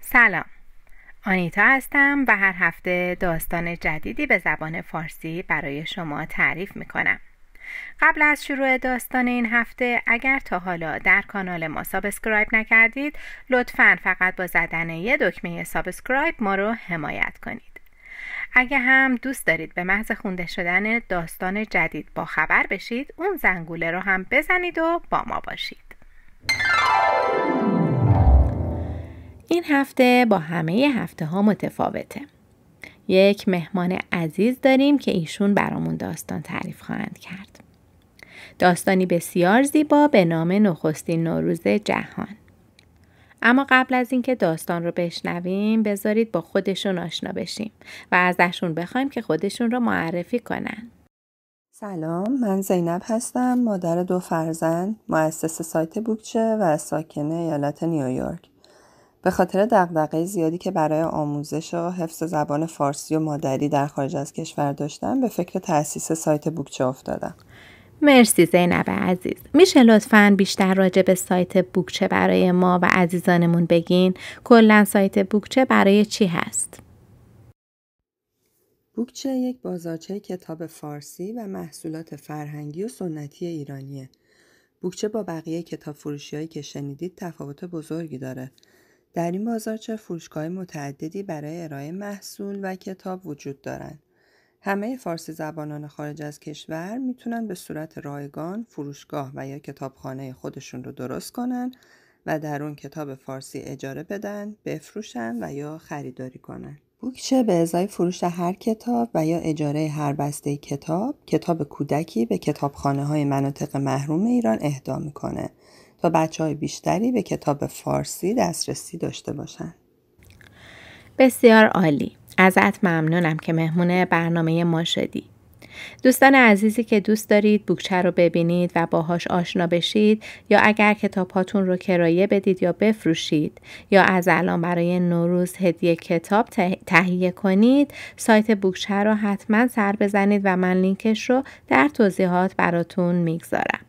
سلام آنیتا هستم و هر هفته داستان جدیدی به زبان فارسی برای شما تعریف میکنم قبل از شروع داستان این هفته اگر تا حالا در کانال ما سابسکرایب نکردید لطفا فقط با زدن یه دکمه سابسکرایب ما رو حمایت کنید اگه هم دوست دارید به محض خونده شدن داستان جدید با خبر بشید اون زنگوله رو هم بزنید و با ما باشید این هفته با همه هفته ها متفاوته یک مهمان عزیز داریم که ایشون برامون داستان تعریف خواهند کرد داستانی بسیار زیبا به نام نخستین نوروز جهان اما قبل از اینکه داستان رو بشنویم بذارید با خودشون آشنا بشیم و ازشون بخوایم که خودشون رو معرفی کنن. سلام من زینب هستم مادر دو فرزند مؤسس سایت بوکچه و ساکن ایالت نیویورک به خاطر دغدغه زیادی که برای آموزش و حفظ زبان فارسی و مادری در خارج از کشور داشتم به فکر تاسیس سایت بوکچه افتادم مرسی زینب عزیز میشه لطفا بیشتر راجع به سایت بوکچه برای ما و عزیزانمون بگین کلا سایت بوکچه برای چی هست بوکچه یک بازارچه کتاب فارسی و محصولات فرهنگی و سنتی ایرانیه بوکچه با بقیه کتاب فروشی که شنیدید تفاوت بزرگی داره در این بازارچه فروشگاه متعددی برای ارائه محصول و کتاب وجود دارند همه فارسی زبانان خارج از کشور میتونن به صورت رایگان فروشگاه و یا کتابخانه خودشون رو درست کنن و در اون کتاب فارسی اجاره بدن، بفروشن و یا خریداری کنن. بوکچه به ازای فروش هر کتاب و یا اجاره هر بسته کتاب، کتاب کودکی به کتابخانه های مناطق محروم ایران اهدا میکنه تا بچه های بیشتری به کتاب فارسی دسترسی داشته باشند. بسیار عالی. ازت ممنونم که مهمون برنامه ما شدی. دوستان عزیزی که دوست دارید بوکچه رو ببینید و باهاش آشنا بشید یا اگر کتاب هاتون رو کرایه بدید یا بفروشید یا از الان برای نوروز هدیه کتاب تهیه کنید سایت بوکچه رو حتما سر بزنید و من لینکش رو در توضیحات براتون میگذارم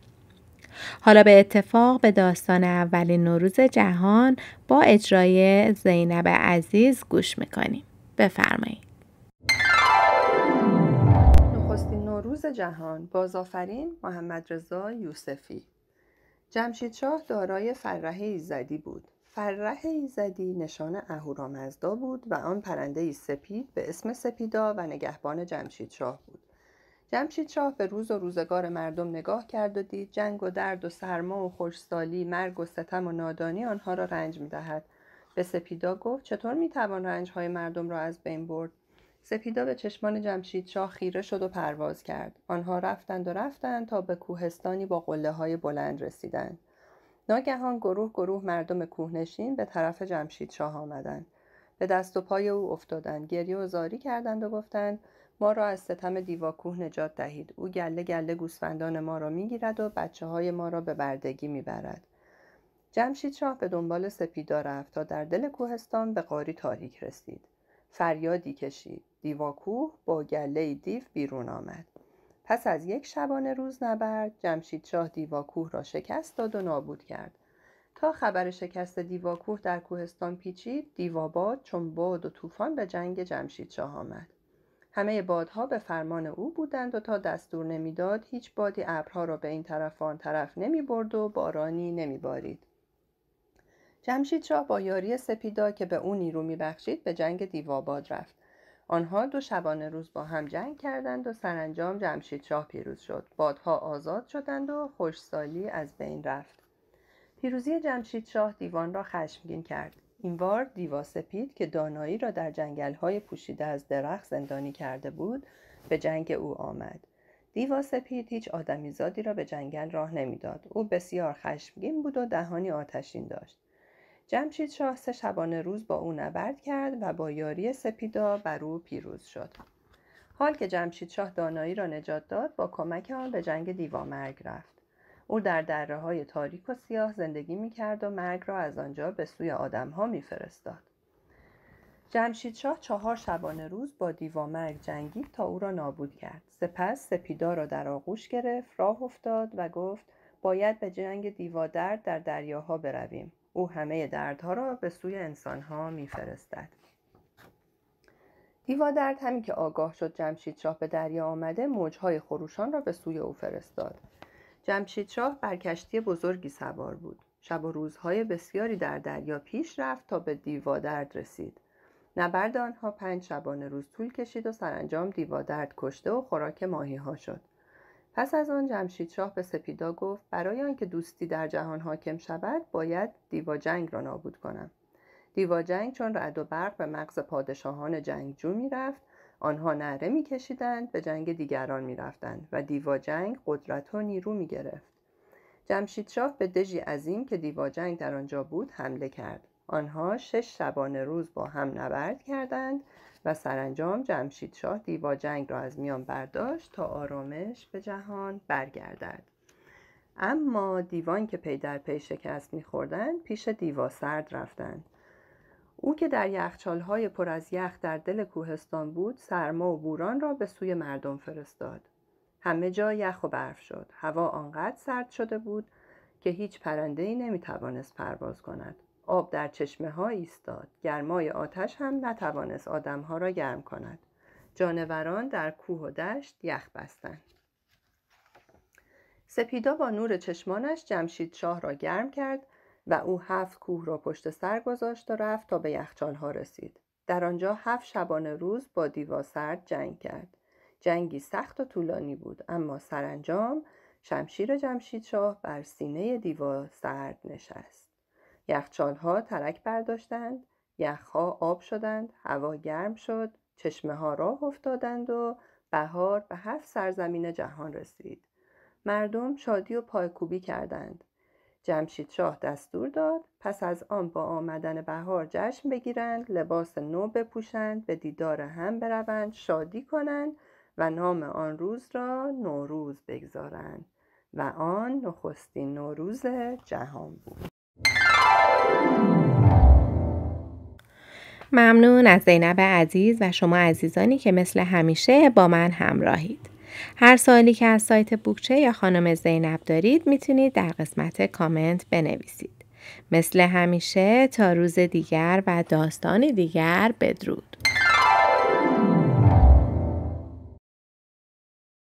حالا به اتفاق به داستان اولین نوروز جهان با اجرای زینب عزیز گوش میکنیم بفرمایید نخستین نوروز جهان بازآفرین محمد رضا یوسفی جمشید شاه دارای فرح ایزدی بود فرح ایزدی نشان اهورامزدا بود و آن پرنده سپید به اسم سپیدا و نگهبان جمشید شاه بود جمشید شاه به روز و روزگار مردم نگاه کرد و دید جنگ و درد و سرما و خوشسالی مرگ و ستم و نادانی آنها را رنج دهد به سپیدا گفت چطور میتوان های مردم را از بین برد سپیدا به چشمان جمشید شاه خیره شد و پرواز کرد آنها رفتند و رفتند تا به کوهستانی با قله های بلند رسیدند ناگهان گروه گروه مردم کوهنشین به طرف جمشید شاه آمدند به دست و پای او افتادند گریه و زاری کردند و گفتند ما را از ستم دیواکوه نجات دهید او گله گله گوسفندان ما را میگیرد و بچه های ما را به بردگی میبرد جمشید شاه به دنبال سپیدار رفت تا در دل کوهستان به قاری تاریک رسید. فریادی کشید. دیواکوه با گله دیو بیرون آمد. پس از یک شبانه روز نبرد جمشید شاه دیواکوه را شکست داد و نابود کرد. تا خبر شکست دیواکوه در کوهستان پیچید دیواباد چون باد و طوفان به جنگ جمشید شاه آمد. همه بادها به فرمان او بودند و تا دستور نمیداد هیچ بادی ابرها را به این طرف آن طرف نمی برد و بارانی نمی شاه با یاری سپیدا که به او نیرو میبخشید به جنگ دیواباد رفت آنها دو شبانه روز با هم جنگ کردند و سرانجام شاه پیروز شد بادها آزاد شدند و خوشسالی از بین رفت پیروزی شاه دیوان را خشمگین کرد این بار دیوا سپید که دانایی را در جنگل‌های پوشیده از درخت زندانی کرده بود به جنگ او آمد دیوا سپید هیچ آدمیزادی را به جنگل راه نمیداد او بسیار خشمگین بود و دهانی آتشین داشت جمشید شاه سه شبانه روز با او نبرد کرد و با یاری سپیدا بر او پیروز شد حال که جمشید شاه دانایی را نجات داد با کمک آن به جنگ دیوامرگ رفت او در دره های تاریک و سیاه زندگی می کرد و مرگ را از آنجا به سوی آدم ها می فرستاد. جمشید شاه چهار شبانه روز با دیوامرگ جنگید تا او را نابود کرد. سپس سپیدا را در آغوش گرفت، راه افتاد و گفت باید به جنگ دیوادرد در دریاها برویم. او همه دردها را به سوی انسانها میفرستد دیوادرد همین که آگاه شد جمشیدشاه به دریا آمده موجهای خروشان را به سوی او فرستاد جمشیدشاه بر کشتی بزرگی سوار بود شب و روزهای بسیاری در دریا پیش رفت تا به دیوادرد رسید نبرد آنها پنج شبانه روز طول کشید و سرانجام دیوادرد کشته و خوراک ماهی ها شد پس از آن جمشیدشاه به سپیدا گفت برای آنکه دوستی در جهان حاکم شود باید دیواجنگ را نابود کنم دیواجنگ چون رد و برق به مغز پادشاهان جنگجو میرفت آنها نره میکشیدند به جنگ دیگران میرفتند و دیواجنگ قدرت و نیرو میگرفت جمشیدشاه به دژی عظیم که دیواجنگ در آنجا بود حمله کرد آنها شش شبانه روز با هم نبرد کردند و سرانجام جمشید شاه دیوا جنگ را از میان برداشت تا آرامش به جهان برگردد اما دیوان که پی در پی شکست میخوردند پیش دیوا سرد رفتند او که در یخچالهای پر از یخ در دل کوهستان بود سرما و بوران را به سوی مردم فرستاد همه جا یخ و برف شد هوا آنقدر سرد شده بود که هیچ پرنده ای نمیتوانست پرواز کند آب در چشمه ها ایستاد گرمای آتش هم نتوانست ها را گرم کند جانوران در کوه و دشت یخ بستند سپیدا با نور چشمانش جمشید شاه را گرم کرد و او هفت کوه را پشت سر گذاشت و رفت تا به یخچال ها رسید در آنجا هفت شبانه روز با دیوا سرد جنگ کرد جنگی سخت و طولانی بود اما سرانجام شمشیر جمشید شاه بر سینه دیوا سرد نشست یخچالها ترک برداشتند یخها آب شدند هوا گرم شد چشمه ها راه افتادند و بهار به هفت سرزمین جهان رسید مردم شادی و پایکوبی کردند جمشید شاه دستور داد پس از آن با آمدن بهار جشن بگیرند لباس نو بپوشند به دیدار هم بروند شادی کنند و نام آن روز را نوروز بگذارند و آن نخستین نوروز جهان بود ممنون از زینب عزیز و شما عزیزانی که مثل همیشه با من همراهید. هر سوالی که از سایت بوکچه یا خانم زینب دارید میتونید در قسمت کامنت بنویسید. مثل همیشه تا روز دیگر و داستان دیگر بدرود.